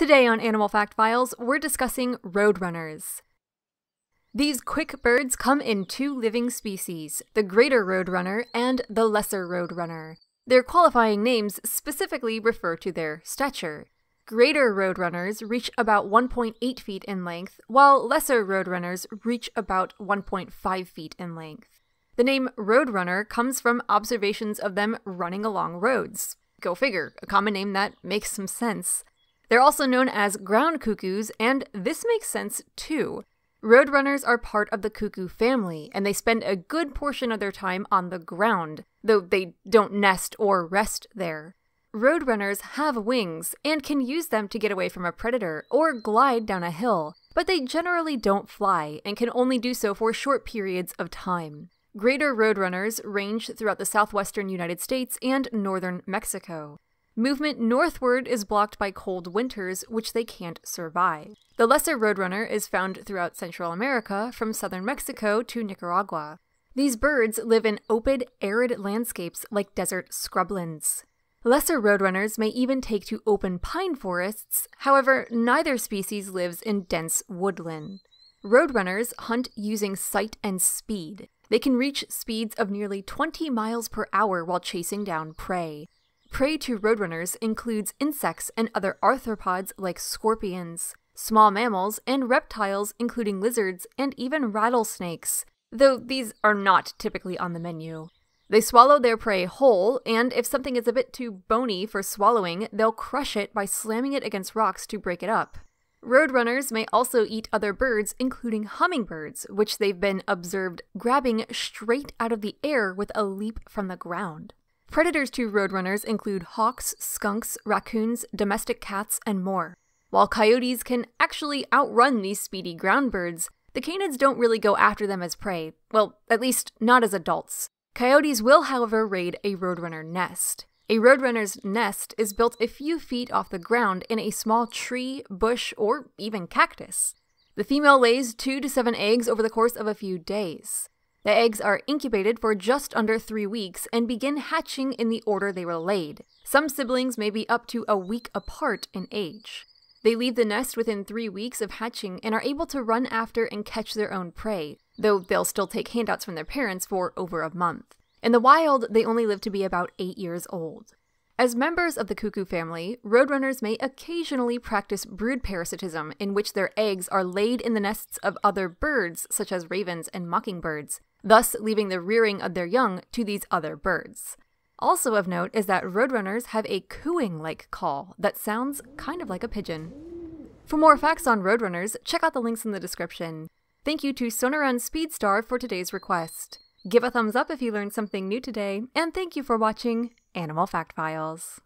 Today on Animal Fact Files, we're discussing roadrunners. These quick birds come in two living species, the greater roadrunner and the lesser roadrunner. Their qualifying names specifically refer to their stature. Greater roadrunners reach about 1.8 feet in length, while lesser roadrunners reach about 1.5 feet in length. The name roadrunner comes from observations of them running along roads. Go figure, a common name that makes some sense. They're also known as ground cuckoos, and this makes sense too. Roadrunners are part of the cuckoo family, and they spend a good portion of their time on the ground, though they don't nest or rest there. Roadrunners have wings and can use them to get away from a predator or glide down a hill, but they generally don't fly and can only do so for short periods of time. Greater roadrunners range throughout the southwestern United States and northern Mexico. Movement northward is blocked by cold winters, which they can't survive. The lesser roadrunner is found throughout Central America, from southern Mexico to Nicaragua. These birds live in open, arid landscapes like desert scrublands. Lesser roadrunners may even take to open pine forests, however, neither species lives in dense woodland. Roadrunners hunt using sight and speed. They can reach speeds of nearly 20 miles per hour while chasing down prey. Prey to roadrunners includes insects and other arthropods like scorpions, small mammals, and reptiles including lizards and even rattlesnakes, though these are not typically on the menu. They swallow their prey whole, and if something is a bit too bony for swallowing, they'll crush it by slamming it against rocks to break it up. Roadrunners may also eat other birds, including hummingbirds, which they've been observed grabbing straight out of the air with a leap from the ground. Predators to roadrunners include hawks, skunks, raccoons, domestic cats, and more. While coyotes can actually outrun these speedy ground birds, the canids don't really go after them as prey, well, at least not as adults. Coyotes will, however, raid a roadrunner nest. A roadrunner's nest is built a few feet off the ground in a small tree, bush, or even cactus. The female lays two to seven eggs over the course of a few days. The eggs are incubated for just under three weeks and begin hatching in the order they were laid. Some siblings may be up to a week apart in age. They leave the nest within three weeks of hatching and are able to run after and catch their own prey, though they'll still take handouts from their parents for over a month. In the wild, they only live to be about eight years old. As members of the cuckoo family, roadrunners may occasionally practice brood parasitism, in which their eggs are laid in the nests of other birds, such as ravens and mockingbirds, thus leaving the rearing of their young to these other birds. Also of note is that roadrunners have a cooing like call that sounds kind of like a pigeon. For more facts on roadrunners, check out the links in the description. Thank you to Sonoran Speedstar for today's request. Give a thumbs up if you learned something new today, and thank you for watching Animal Fact Files.